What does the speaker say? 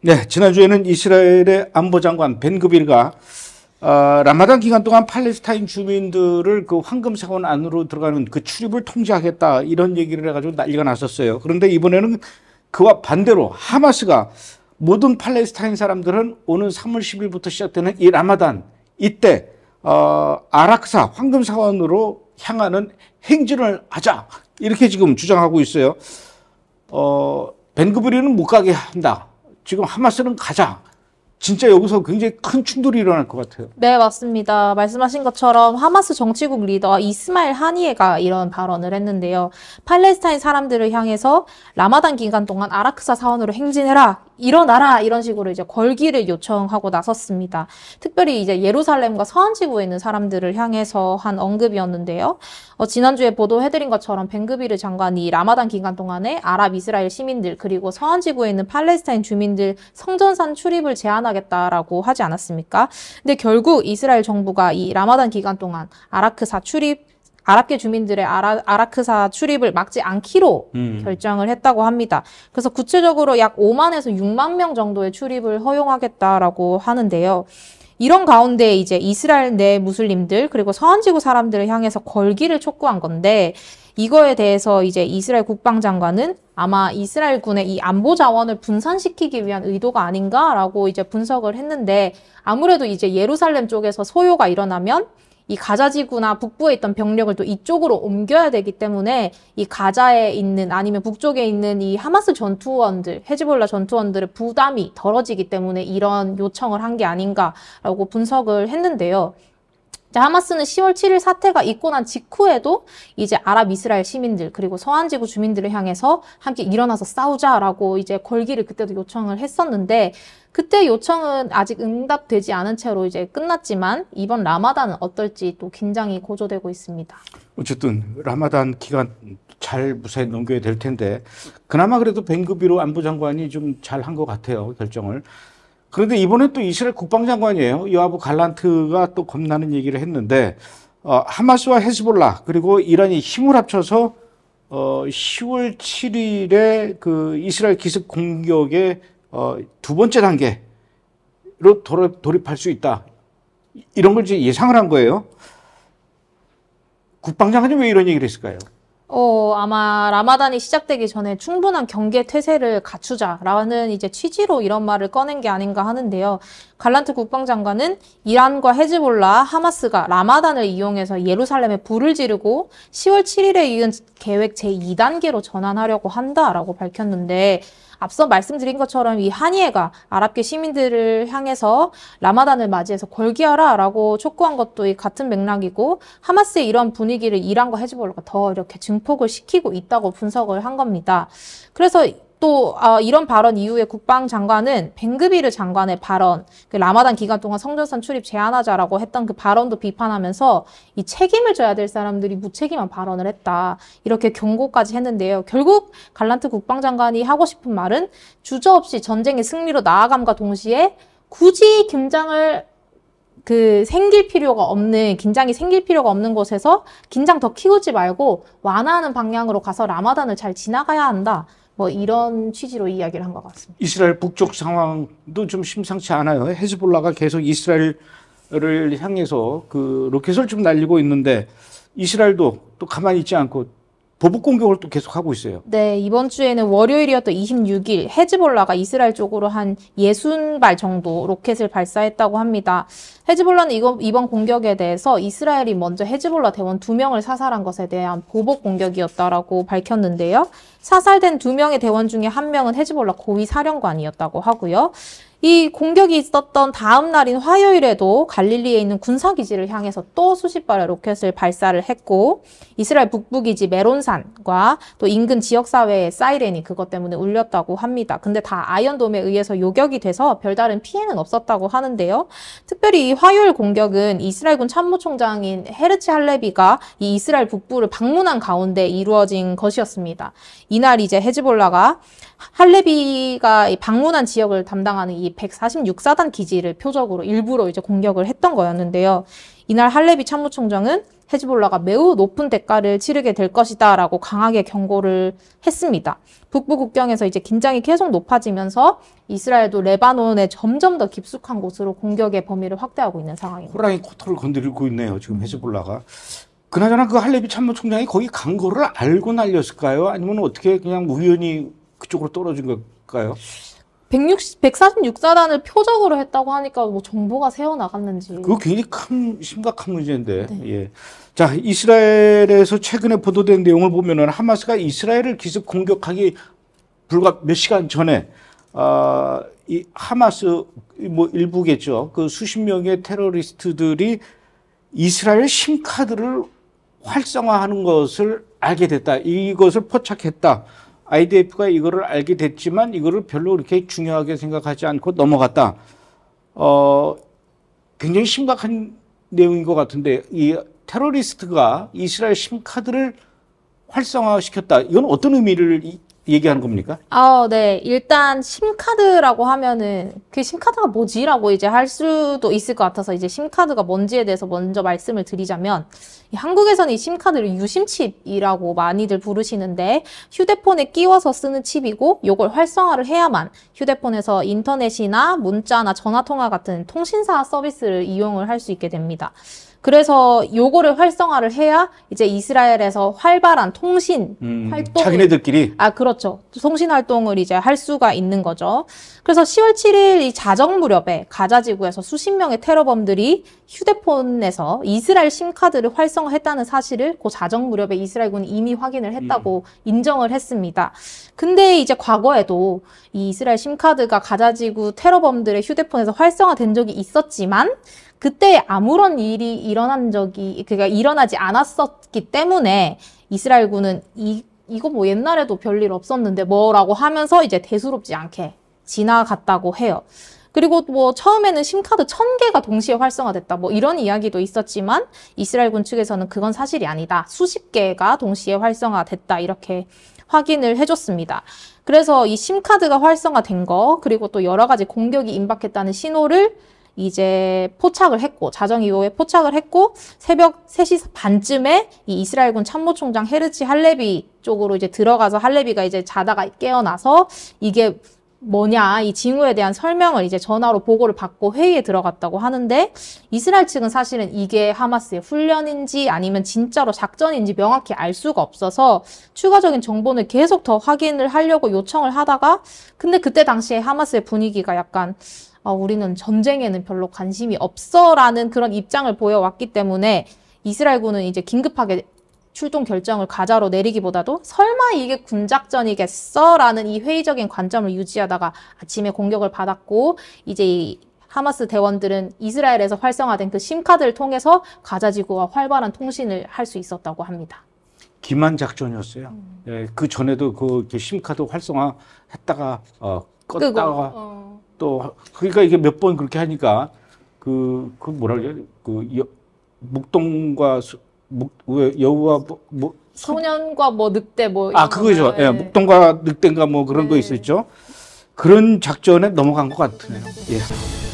네, 지난주에는 이스라엘의 안보장관 벤그빌가 어, 아, 라마단 기간 동안 팔레스타인 주민들을 그 황금 사원 안으로 들어가는 그 출입을 통제하겠다 이런 얘기를 해가지고 난리가 났었어요. 그런데 이번에는 그와 반대로 하마스가 모든 팔레스타인 사람들은 오는 3월 10일부터 시작되는 이 라마단 이때 어, 아락사 황금 사원으로 향하는 행진을 하자 이렇게 지금 주장하고 있어요. 어, 벤그빌은못 가게 한다. 지금 하마스는 가자. 진짜 여기서 굉장히 큰 충돌이 일어날 것 같아요. 네, 맞습니다. 말씀하신 것처럼 하마스 정치국 리더 이스마일 하니에가 이런 발언을 했는데요. 팔레스타인 사람들을 향해서 라마단 기간 동안 아라크사 사원으로 행진해라. 일어나라 이런 식으로 이제 걸기를 요청하고 나섰습니다. 특별히 이제 예루살렘과 서한 지구에 있는 사람들을 향해서 한 언급이었는데요. 어, 지난주에 보도해드린 것처럼 벵그비르 장관이 라마단 기간 동안에 아랍 이스라엘 시민들 그리고 서한 지구에 있는 팔레스타인 주민들 성전산 출입을 제한하 지원하겠다라고 하지 않았습니까? 근데 결국 이스라엘 정부가 이 라마단 기간 동안 아라크사 출입 아랍계 주민들의 아라, 아라크사 출입을 막지 않기로 음. 결정을 했다고 합니다. 그래서 구체적으로 약 5만에서 6만 명 정도의 출입을 허용하겠다라고 하는데요. 이런 가운데 이제 이스라엘 내 무슬림들 그리고 서한지구 사람들을 향해서 걸기를 촉구한 건데 이거에 대해서 이제 이스라엘 국방장관은 아마 이스라엘군의 이 안보 자원을 분산시키기 위한 의도가 아닌가라고 이제 분석을 했는데 아무래도 이제 예루살렘 쪽에서 소요가 일어나면 이 가자지구나 북부에 있던 병력을 또 이쪽으로 옮겨야 되기 때문에 이 가자에 있는 아니면 북쪽에 있는 이 하마스 전투원들, 헤즈볼라 전투원들의 부담이 덜어지기 때문에 이런 요청을 한 게 아닌가라고 분석을 했는데요. 자, 하마스는 10월 7일 사태가 있고 난 직후에도 이제 아랍 이스라엘 시민들 그리고 서한지구 주민들을 향해서 함께 일어나서 싸우자라고 이제 걸기를 그때도 요청을 했었는데 그때 요청은 아직 응답되지 않은 채로 이제 끝났지만 이번 라마단은 어떨지 또 긴장이 고조되고 있습니다. 어쨌든 라마단 기간 잘 무사히 넘겨야 될 텐데 그나마 그래도 벵그비로 안보장관이 좀 잘 한 것 같아요 결정을. 그런데 이번에 또 이스라엘 국방장관이에요. 요아브 갈란트가 또 겁나는 얘기를 했는데 어, 하마스와 헤즈볼라 그리고 이란이 힘을 합쳐서 어, 10월 7일에 그 이스라엘 기습 공격의 어, 두 번째 단계로 돌입, 돌입할 수 있다. 이런 걸 이제 예상을 한 거예요. 국방장관이 왜 이런 얘기를 했을까요? 어, 아마 라마단이 시작되기 전에 충분한 경계 태세를 갖추자라는 이제 취지로 이런 말을 꺼낸 게 아닌가 하는데요. 갈란트 국방장관은 이란과 헤즈볼라, 하마스가 라마단을 이용해서 예루살렘에 불을 지르고 10월 7일에 이은 계획 제2단계로 전환하려고 한다라고 밝혔는데 앞서 말씀드린 것처럼 이하니에가 아랍계 시민들을 향해서 라마단을 맞이해서 걸기하라 라고 촉구한 것도 이 같은 맥락이고 하마스의 이런 분위기를 이란과 헤즈볼라가 더 이렇게 증폭을 시키고 있다고 분석을 한 겁니다. 그래서 또 어, 이런 발언 이후에 국방장관은 벵그비르 장관의 발언, 그 라마단 기간 동안 성전선 출입 제한하자라고 했던 그 발언도 비판하면서 이 책임을 져야 될 사람들이 무책임한 발언을 했다 이렇게 경고까지 했는데요. 결국 갈란트 국방장관이 하고 싶은 말은 주저없이 전쟁의 승리로 나아감과 동시에 굳이 긴장을 그 생길 필요가 없는 긴장이 생길 필요가 없는 곳에서 긴장 더 키우지 말고 완화하는 방향으로 가서 라마단을 잘 지나가야 한다. 뭐 이런 취지로 이야기를 한 것 같습니다. 이스라엘 북쪽 상황도 좀 심상치 않아요. 헤즈볼라가 계속 이스라엘을 향해서 그 로켓을 좀 날리고 있는데 이스라엘도 또 가만히 있지 않고 보복 공격을 또 계속 하고 있어요. 네, 이번 주에는 월요일이었던 26일 헤즈볼라가 이스라엘 쪽으로 한 60발 정도 로켓을 발사했다고 합니다. 헤즈볼라는 이거, 이번 공격에 대해서 이스라엘이 먼저 헤즈볼라 대원 2명을 사살한 것에 대한 보복 공격이었다라고 밝혔는데요. 사살된 2명의 대원 중에 1명은 헤즈볼라 고위 사령관이었다고 하고요. 이 공격이 있었던 다음 날인 화요일에도 갈릴리에 있는 군사기지를 향해서 또 수십 발의 로켓을 발사를 했고 이스라엘 북부기지 메론산과 또 인근 지역사회의 사이렌이 그것 때문에 울렸다고 합니다. 근데 다 아이언돔에 의해서 요격이 돼서 별다른 피해는 없었다고 하는데요. 특별히 이 화요일 공격은 이스라엘군 참모총장인 헤르치 할레비가 이 이스라엘 북부를 방문한 가운데 이루어진 것이었습니다. 이날 이제 헤즈볼라가 할레비가 방문한 지역을 담당하는 이이 146사단 기지를 표적으로 일부러 이제 공격을 했던 거였는데요. 이날 할레비 참모총장은 헤즈볼라가 매우 높은 대가를 치르게 될 것이다 라고 강하게 경고를 했습니다. 북부 국경에서 이제 긴장이 계속 높아지면서 이스라엘도 레바논에 점점 더 깊숙한 곳으로 공격의 범위를 확대하고 있는 상황입니다. 호랑이 코털을 건드리고 있네요. 지금 헤즈볼라가. 그나저나 그 할레비 참모총장이 거기 간 거를 알고 날렸을까요? 아니면 어떻게 그냥 우연히 그쪽으로 떨어진 걸까요? 160, 146사단을 표적으로 했다고 하니까 뭐 정보가 새어나갔는지. 그거 굉장히 큰, 심각한 문제인데. 네. 예. 자, 이스라엘에서 최근에 보도된 내용을 보면은 하마스가 이스라엘을 기습 공격하기 불과 몇 시간 전에, 아, 이 하마스, 뭐 일부겠죠. 그 수십 명의 테러리스트들이 이스라엘 심카드를 활성화하는 것을 알게 됐다. 이것을 포착했다. IDF가 이거를 알게 됐지만 이거를 별로 그렇게 중요하게 생각하지 않고 넘어갔다. 어, 굉장히 심각한 내용인 것 같은데 이 테러리스트가 이스라엘 심카드를 활성화시켰다. 이건 어떤 의미를 얘기하는 겁니까? 아, 네. 일단 심카드라고 하면은 그 심카드가 뭐지라고 이제 할 수도 있을 것 같아서 이제 심카드가 뭔지에 대해서 먼저 말씀을 드리자면 한국에서는 이 심카드를 유심칩이라고 많이들 부르시는데 휴대폰에 끼워서 쓰는 칩이고 요걸 활성화를 해야만 휴대폰에서 인터넷이나 문자나 전화 통화 같은 통신사 서비스를 이용을 할 수 있게 됩니다. 그래서 요거를 활성화를 해야 이제 이스라엘에서 활발한 통신 음, 활동 자기네들끼리 아 그렇죠 통신 활동을 이제 할 수가 있는 거죠. 그래서 10월 7일 이 자정 무렵에 가자 지구에서 수십 명의 테러범들이 휴대폰에서 이스라엘 심카드를 활성화했다는 사실을 그 자정 무렵에 이스라엘군이 이미 확인을 했다고 음. 인정을 했습니다. 근데 이제 과거에도 이 이스라엘 심카드가 가자 지구 테러범들의 휴대폰에서 활성화된 적이 있었지만 그때 아무런 일이 일어난 적이 그러니까 일어나지 않았었기 때문에 이스라엘군은 이 이거 뭐 옛날에도 별일 없었는데 뭐라고 하면서 이제 대수롭지 않게 지나갔다고 해요. 그리고 뭐 처음에는 심카드 천개가 동시에 활성화됐다 뭐 이런 이야기도 있었지만 이스라엘군 측에서는 그건 사실이 아니다. 수십 개가 동시에 활성화됐다 이렇게 확인을 해줬습니다. 그래서 이 심카드가 활성화된 거 그리고 또 여러 가지 공격이 임박했다는 신호를 이제 포착을 했고 자정 이후에 포착을 했고 새벽 3시 반쯤에 이 이스라엘군 참모총장 헤르치 할레비 쪽으로 이제 들어가서 할레비가 이제 자다가 깨어나서 이게 뭐냐 이 징후에 대한 설명을 이제 전화로 보고를 받고 회의에 들어갔다고 하는데 이스라엘 측은 사실은 이게 하마스의 훈련인지 아니면 진짜로 작전인지 명확히 알 수가 없어서 추가적인 정보는 계속 더 확인을 하려고 요청을 하다가 근데 그때 당시에 하마스의 분위기가 약간 어, 우리는 전쟁에는 별로 관심이 없어라는 그런 입장을 보여왔기 때문에 이스라엘군은 이제 긴급하게 출동 결정을 가자로 내리기보다도 설마 이게 군작전이겠어라는 이 회의적인 관점을 유지하다가 아침에 공격을 받았고 이제 이 하마스 대원들은 이스라엘에서 활성화된 그 심카드를 통해서 가자 지구와 활발한 통신을 할 수 있었다고 합니다. 기만 작전이었어요. 음. 예, 그 전에도 그 심카드 활성화했다가 어, 껐다가 어. 또 그러니까 이게 몇 번 그렇게 하니까 그그 그 뭐라 그래 그 여, 묵동과 수, 묵, 여우와 뭐, 뭐 소년과 뭐 늑대 뭐 아 그거죠 예 네. 묵동과 늑대인가 뭐 그런 네. 거 있었죠 그런 작전에 넘어간 것같네요 예.